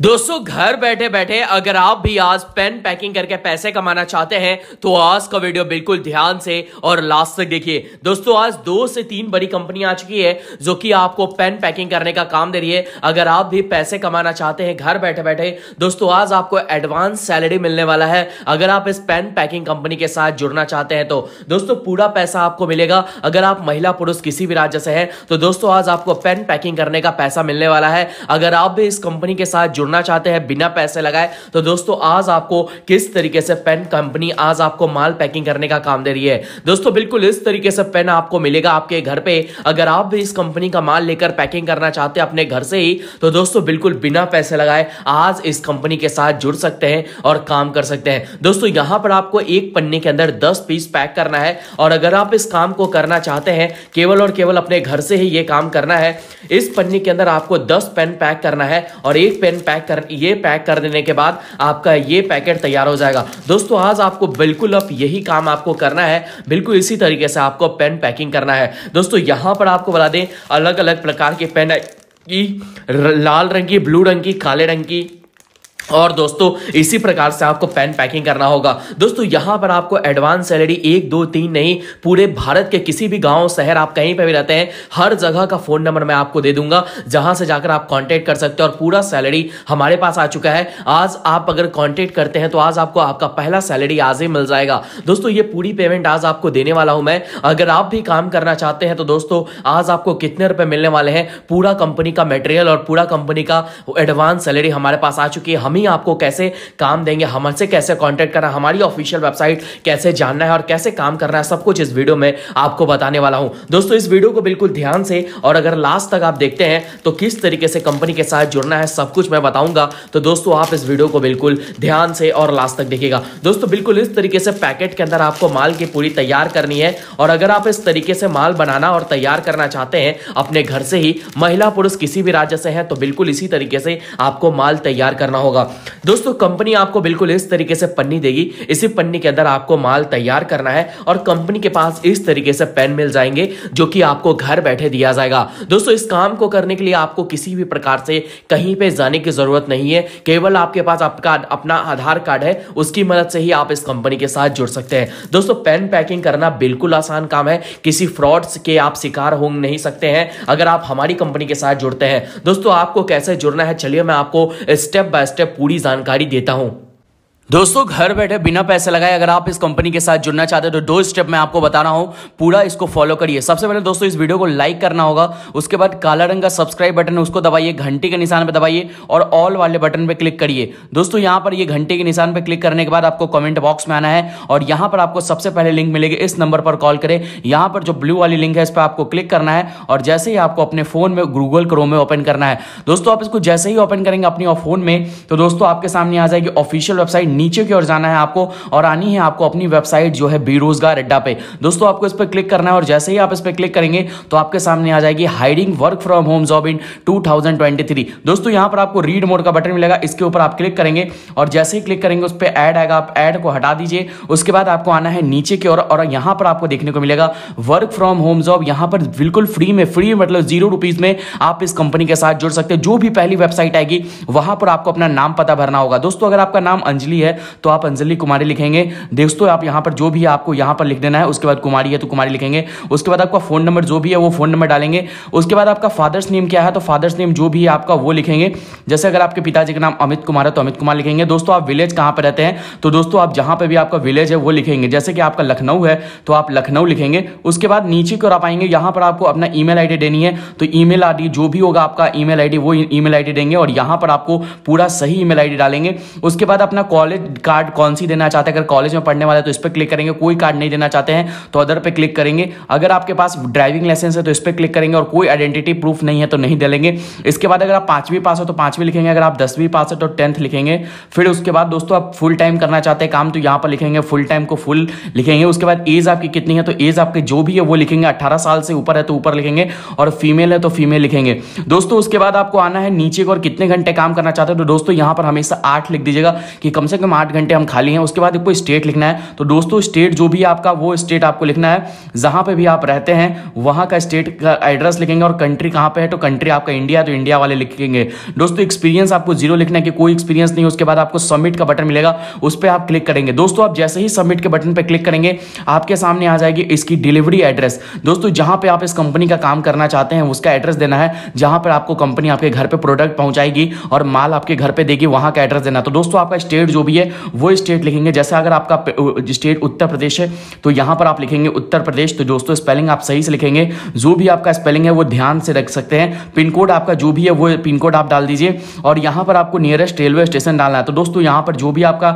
दोस्तों घर बैठे बैठे अगर आप भी आज पेन पैकिंग करके पैसे कमाना चाहते हैं तो आज का वीडियो बिल्कुल ध्यान से और लास्ट तक देखिए दोस्तों आज दो से तीन बड़ी कंपनी आ चुकी है जो कि आपको पेन पैकिंग करने का काम दे रही है अगर आप भी पैसे कमाना चाहते हैं घर बैठे बैठे दोस्तों आज आपको एडवांस सैलरी मिलने वाला है अगर आप इस पेन पैकिंग कंपनी के साथ जुड़ना चाहते हैं तो दोस्तों पूरा पैसा आपको मिलेगा अगर आप महिला पुरुष किसी भी राज्य से है तो दोस्तों आज आपको पेन पैकिंग करने का पैसा मिलने वाला है अगर आप भी इस कंपनी के साथ जुड़ना चाहते हैं बिना पैसे लगाए तो दोस्तों आज आपको किस तरीके से पेन कंपनी आज आपको माल पैकिंग करने का काम दे रही है दोस्तों बिल्कुल इस तरीके से पेन आपको मिलेगा आपके घर पे अगर आप भी इस कंपनी का माल लेकर पैकिंग करना चाहते हैं अपने घर से ही तो दोस्तों बिल्कुल बिना पैसे लगाए आज इस कंपनी के साथ जुड़ सकते हैं और काम कर सकते हैं दोस्तों यहां पर आपको एक पन्ने के अंदर दस पीस पैक करना है और अगर आप इस काम को करना चाहते हैं केवल और केवल अपने घर से ही ये काम करना है इस पन्ने के अंदर आपको दस पेन पैक करना है और एक पेन पैक पैक कर ये पैक कर देने के बाद आपका ये पैकेट तैयार हो जाएगा दोस्तों आज आपको बिल्कुल अब यही काम आपको करना है बिल्कुल इसी तरीके से आपको पेन पैकिंग करना है दोस्तों यहाँ पर आपको बता दें अलग अलग प्रकार के पेन की लाल रंग की ब्लू रंग की काले रंग की और दोस्तों इसी प्रकार से आपको पैन पैकिंग करना होगा दोस्तों यहां पर आपको एडवांस सैलरी एक दो तीन नहीं पूरे भारत के किसी भी गांव शहर आप कहीं पर भी रहते हैं हर जगह का फोन नंबर मैं आपको दे दूंगा जहां से जाकर आप कांटेक्ट कर सकते हैं और पूरा सैलरी हमारे पास आ चुका है आज आप अगर कॉन्टेक्ट करते हैं तो आज आपको आपका पहला सैलरी आज ही मिल जाएगा दोस्तों ये पूरी पेमेंट आज आपको देने वाला हूं मैं अगर आप भी काम करना चाहते हैं तो दोस्तों आज आपको कितने रुपए मिलने वाले हैं पूरा कंपनी का मेटेरियल और पूरा कंपनी का एडवांस सैलरी हमारे पास आ चुकी है हम ही आपको कैसे काम देंगे हमसे कैसे कॉन्टैक्ट करना हमारी ऑफिशियल वेबसाइट कैसे जानना है और कैसे काम करना है सब कुछ इस वीडियो में आपको बताने वाला हूं दोस्तों इस वीडियो को बिल्कुल ध्यान से और अगर लास्ट तक आप देखते हैं तो किस तरीके से कंपनी के साथ जुड़ना है सब कुछ मैं बताऊंगा तो दोस्तों आप इस वीडियो को बिल्कुल ध्यान से और लास्ट तक देखिएगा दोस्तों बिल्कुल इस तरीके से पैकेट के अंदर आपको माल की पूरी तैयार करनी है और अगर आप इस तरीके से माल बनाना और तैयार करना चाहते हैं अपने घर से ही महिला पुरुष किसी भी राज्य से है तो बिल्कुल इसी तरीके से आपको माल तैयार करना होगा होगा दोस्तों कंपनी आपको बिल्कुल इस तरीके से पन्नी देगी इसी पन्नी के अंदर आपको माल तैयार करना है और कंपनी के पास इस तरीके से पेन मिल जाएंगे जो कि आपको घर बैठे दिया जाएगा दोस्तों इस काम को करने के लिए आपको किसी भी प्रकार से कहीं पे जाने की जरूरत नहीं है केवल आपके पास आपका अपना आधार कार्ड है उसकी मदद से ही आप इस कंपनी के साथ जुड़ सकते हैं दोस्तों पेन पैकिंग करना बिल्कुल आसान काम है किसी फ्रॉड के आप शिकार हो नहीं सकते हैं अगर आप हमारी कंपनी के साथ जुड़ते हैं दोस्तों आपको कैसे जुड़ना है चलिए मैं आपको स्टेप बाय स्टेप पूरी जानकारी देता हूँ दोस्तों घर बैठे बिना पैसे लगाए अगर आप इस कंपनी के साथ जुड़ना चाहते हैं तो दो स्टेप मैं आपको बता रहा हूं पूरा इसको फॉलो करिए सबसे पहले दोस्तों इस वीडियो को लाइक करना होगा उसके बाद काला रंग का सब्सक्राइब बटन है उसको दबाइए घंटी के निशान पर दबाइए और ऑल वाले बटन पर क्लिक करिए दोस्तों यहाँ पर ये घंटे के निशान पर क्लिक करने के बाद आपको कॉमेंट बॉक्स में आना है और यहां पर आपको सबसे पहले लिंक मिलेगी इस नंबर पर कॉल करें यहां पर जो ब्लू वाली लिंक है इस पर आपको क्लिक करना है और जैसे ही आपको अपने फोन में गूगल क्रोम में ओपन करना है दोस्तों आप इसको जैसे ही ओपन करेंगे अपने फोन में तो दोस्तों आपके सामने आ जाएगी ऑफिशियल वेबसाइट नीचे की ओर जाना है आपको और आनी है आपको अपनी वेबसाइट जो है बेरोजगार अड्डा पे दोस्तों आपको इस पर क्लिक करना है और जैसे ही आप इस पर क्लिक करेंगे तो आपके सामने आ जाएगी hiding work from home job इन टू दोस्तों यहां पर आपको रीड मोड का बटन मिलेगा इसके ऊपर आप क्लिक करेंगे और जैसे ही क्लिक करेंगे उस पर एड आएगा आप एड को हटा दीजिए उसके बाद आपको आना है नीचे की ओर और यहां पर आपको देखने को मिलेगा वर्क फ्रॉम होम जॉब यहां पर बिल्कुल फ्री में फ्री मतलब जीरो रुपीज में आप इस कंपनी के साथ जुड़ सकते हैं जो भी पहली वेबसाइट आएगी वहां पर आपको अपना नाम पता भरना होगा दोस्तों अगर आपका नाम अंजलि है है तो आप अंजलि कुमारी लिखेंगे दोस्तों आप यहाँ पर जो भी आपको यहाँ पर लिख देना है उसके बाद कुमारी है तो कुमारी लिखेंगे उसके बाद आपका फ़ोन नंबर जो भी है वो फ़ोन नंबर डालेंगे उसके बाद आपका फादर्स नेम क्या है तो फादर्स नेम जो भी है आपका वो लिखेंगे जैसे अगर आपके पिताजी का नाम अमित कुमार है तो अमित कुमार लिखेंगे दोस्तों आप विलेज कहाँ पर रहते हैं तो दोस्तों आप जहाँ पर भी आपका विलेज है वो लिखेंगे जैसे कि आपका लखनऊ है तो आप लखनऊ लिखेंगे उसके बाद नीचे की ओर आप आएंगे यहाँ पर आपको अपना ईमेल आईडी देनी है तो ईमेल आईडी जो भी होगा आपका ईमेल आईडी वो ईमेल आईडी देंगे और यहाँ पर आपको पूरा सही ईमेल आईडी डालेंगे उसके बाद अपना कॉलेज कॉलेज कार्ड कौन सी देना चाहते हैं अगर कॉलेज में पढ़ने वाले तो इस पर क्लिक करेंगे कोई कार्ड नहीं देना चाहते हैं तो अदर पर क्लिक करेंगे अगर आपके पास ड्राइविंग लाइसेंस है तो इस पर क्लिक करेंगे और कोई आइडेंटिटी प्रूफ नहीं है तो नहीं देंगे इसके बाद अगर आप पांचवीं पास हो तो पांचवीं लिखेंगे अगर आप दसवीं पास है तो टेंथ लिखेंगे फिर उसके बाद दोस्तों आप फुल टाइम करना चाहते हैं काम तो यहाँ पर लिखेंगे फुल टाइम को फुल लिखेंगे उसके बाद एज आपकी कितनी है तो एज आपके जो भी है वो लिखेंगे अट्ठारह साल से ऊपर है तो ऊपर लिखेंगे और फीमेल है तो फीमेल लिखेंगे दोस्तों उसके बाद आपको आना है नीचे और कितने घंटे काम करना चाहते हो तो दोस्तों यहां पर हमेशा आठ लिख दीजिएगा कि कम से कम आठ घंटे हम खाली हैं उसके बाद आपको स्टेट लिखना है तो दोस्तों स्टेट जो भी आपका वो स्टेट आपको लिखना है जहाँ पर भी आप रहते हैं वहाँ का स्टेट का एड्रेस लिखेंगे और कंट्री कहाँ पर है तो कंट्री आपका इंडिया तो इंडिया वाले लिखेंगे दोस्तों एक्सपीरियंस आपको जीरो लिखना है कि कोई एक्सपीरियंस नहीं उसके बाद आपको सबमिट का बटन मिलेगा उस पर आप क्लिक करेंगे दोस्तों आप जैसे ही सबमिट के बटन पर क्लिक करेंगे आपके सामने आ जाएगी इसकी डिलीवरी एड्रेस दोस्तों जहाँ पर आप इस कंपनी का काम करना चाहते हैं उसका एड्रेस देना है जहाँ पर आपको कंपनी आपके घर पर प्रोडक्ट पहुँचाएगी और माल आपके घर पर देगी वहाँ का एड्रेस देना तो दोस्तों आपका स्टेट जो भी है वो स्टेट लिखेंगे जैसे अगर आपका स्टेट उत्तर प्रदेश है तो यहां पर आप लिखेंगे उत्तर प्रदेश तो दोस्तों स्पेलिंग आप सही से लिखेंगे जो भी आपका स्पेलिंग है वो ध्यान से रख सकते हैं पिन कोड आपका जो भी है वो पिन कोड आप डाल दीजिए और यहां पर आपको नियरेस्ट रेलवे स्टेशन डालना है तो दोस्तों यहां पर जो भी आपका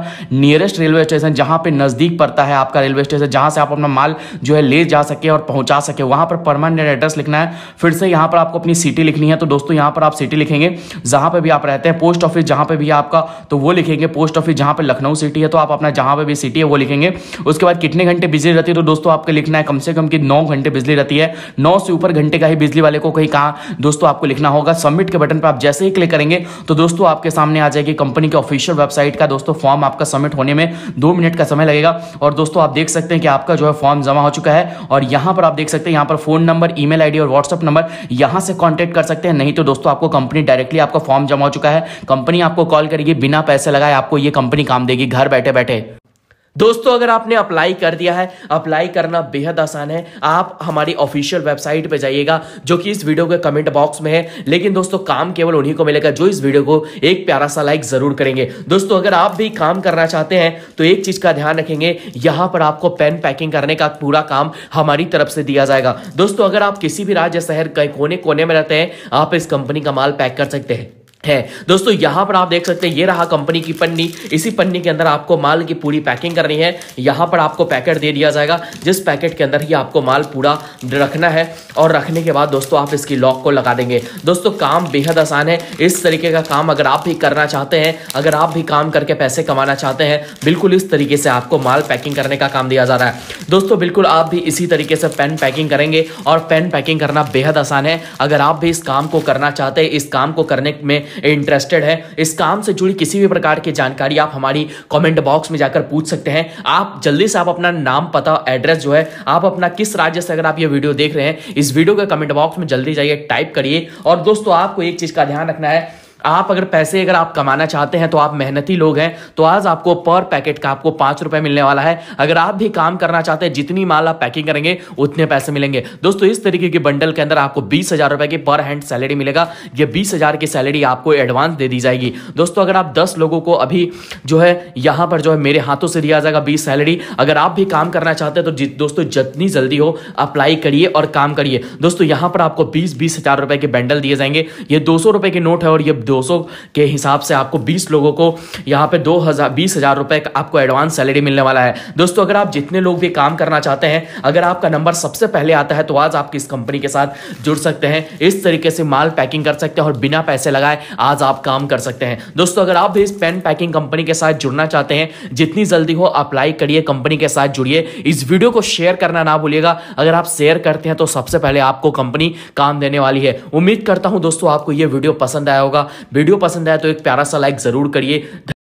नियरेस्ट रेलवे स्टेशन जहां पर नज़दीक पड़ता है आपका रेलवे स्टेशन जहां से आप अपना माल जो है ले जा सके और पहुंचा सके वहां पर परमानेंट एड्रेस लिखना है फिर से यहां पर आपको अपनी सिटी लिखनी है तो दोस्तों यहां पर आप सिटी लिखेंगे जहां पर भी आप रहते हैं पोस्ट ऑफिस जहां पर भी आपका तो वो लिखेंगे पोस्ट ऑफिस जहां पर लखनऊ सिटी है तो आप अपना जहां पर भी सिटी है वो लिखेंगे उसके बाद कितने घंटे बिजली रहती है तो दोस्तों आपको लिखना है कम से कम कि नौ घंटे बिजली रहती है नौ से ऊपर घंटे का ही बिजली वाले को कहीं कहा दोस्तों आपको लिखना होगा सबमिट के बटन पर आप जैसे ही क्लिक करेंगे तो दोस्तों आपके सामने आ जाएगी कंपनी के ऑफिशियल वेबसाइट का दोस्तों फॉर्म आपका सबमिट होने में दो मिनट का समय लगेगा और दोस्तों आप देख सकते हैं कि आपका जो है फॉर्म जमा हो चुका है और यहां पर आप देख सकते हैं यहां पर फोन नंबर ई मेल और व्हाट्सअप नंबर यहां से कॉन्टेक्ट कर सकते हैं नहीं तो दोस्तों आपको कंपनी डायरेक्टली आपका फॉर्म जमा हो चुका है कंपनी आपको कॉल करेगी बिना पैसे लगाए आपको यह कंपनी कंपनी काम देगी घर बैठे बैठे दोस्तों अगर आपने अप्लाई कर दिया है अप्लाई करना बेहद आसान है आप हमारी ऑफिशियल वेबसाइट पे जाइएगा जो कि इस वीडियो के कमेंट बॉक्स में है लेकिन दोस्तों काम केवल उन्हीं को मिलेगा जो इस वीडियो को एक प्यारा सा लाइक जरूर करेंगे दोस्तों अगर आप भी काम करना चाहते हैं तो एक चीज का ध्यान रखेंगे यहां पर आपको पेन पैकिंग करने का पूरा काम हमारी तरफ से दिया जाएगा दोस्तों अगर आप किसी भी राज्य शहर कोने कोने में रहते हैं आप इस कंपनी का माल पैक कर सकते हैं है दोस्तों यहां पर आप देख सकते हैं ये रहा कंपनी की पन्नी इसी पन्नी के अंदर आपको माल की पूरी पैकिंग करनी है यहां पर आपको पैकेट दे दिया जाएगा जिस पैकेट के अंदर ही आपको माल पूरा रखना है और रखने के बाद दोस्तों आप इसकी लॉक को लगा देंगे दोस्तों काम बेहद आसान है इस तरीके का काम अगर आप भी करना चाहते हैं अगर आप भी काम करके पैसे कमाना चाहते हैं बिल्कुल इस तरीके से आपको माल पैकिंग करने का काम दिया जा रहा है दोस्तों बिल्कुल आप भी इसी तरीके से पेन पैकिंग करेंगे और पेन पैकिंग करना बेहद आसान है अगर आप भी इस काम को करना चाहते हैं इस काम को करने में इंटरेस्टेड है इस काम से जुड़ी किसी भी प्रकार की जानकारी आप हमारी कॉमेंट बॉक्स में जाकर पूछ सकते हैं आप जल्दी से आप अपना नाम पता एड्रेस जो है आप अपना किस राज्य से अगर आप ये वीडियो देख रहे हैं इस वीडियो के कमेंट बॉक्स में जल्दी जाइए टाइप करिए और दोस्तों आपको एक चीज का ध्यान रखना है आप अगर पैसे अगर आप कमाना चाहते हैं तो आप मेहनती लोग हैं तो आज आपको पर पैकेट का आपको पांच रुपए मिलने वाला है अगर आप भी काम करना चाहते हैं जितनी माल आप पैकिंग करेंगे उतने पैसे मिलेंगे दोस्तों इस तरीके के बंडल के अंदर आपको बीस हज़ार रुपए की पर हैंड सैलरी मिलेगा ये बीस हज़ार की सैलरी आपको एडवांस दे दी जाएगी दोस्तों अगर आप दस लोगों को अभी जो है यहां पर जो है मेरे हाथों से दिया जाएगा बीस सैलरी अगर आप भी काम करना चाहते हैं तो दोस्तों जितनी जल्दी हो अप्लाई करिए और काम करिए दोस्तों यहाँ पर आपको बीस बीस हज़ार रुपए के बंडल दिए जाएंगे ये दो सौ रुपए के नोट है और ये दो 200 के हिसाब से आपको 20 लोगों को यहाँ पे दो हज़ार बीस हज़ार रुपए का आपको एडवांस सैलरी मिलने वाला है दोस्तों अगर आप जितने लोग भी काम करना चाहते हैं अगर आपका नंबर सबसे पहले आता है तो आज आप किस कंपनी के साथ जुड़ सकते हैं इस तरीके से माल पैकिंग कर सकते हैं और बिना पैसे लगाए आज आप काम कर सकते हैं दोस्तों अगर आप भी इस पेन पैकिंग कंपनी के साथ जुड़ना चाहते हैं जितनी जल्दी हो अप्लाई करिए कंपनी के साथ जुड़िए इस वीडियो को शेयर करना ना भूलिएगा अगर आप शेयर करते हैं तो सबसे पहले आपको कंपनी काम देने वाली है उम्मीद करता हूं दोस्तों आपको यह वीडियो पसंद आया होगा वीडियो पसंद आया तो एक प्यारा सा लाइक जरूर करिए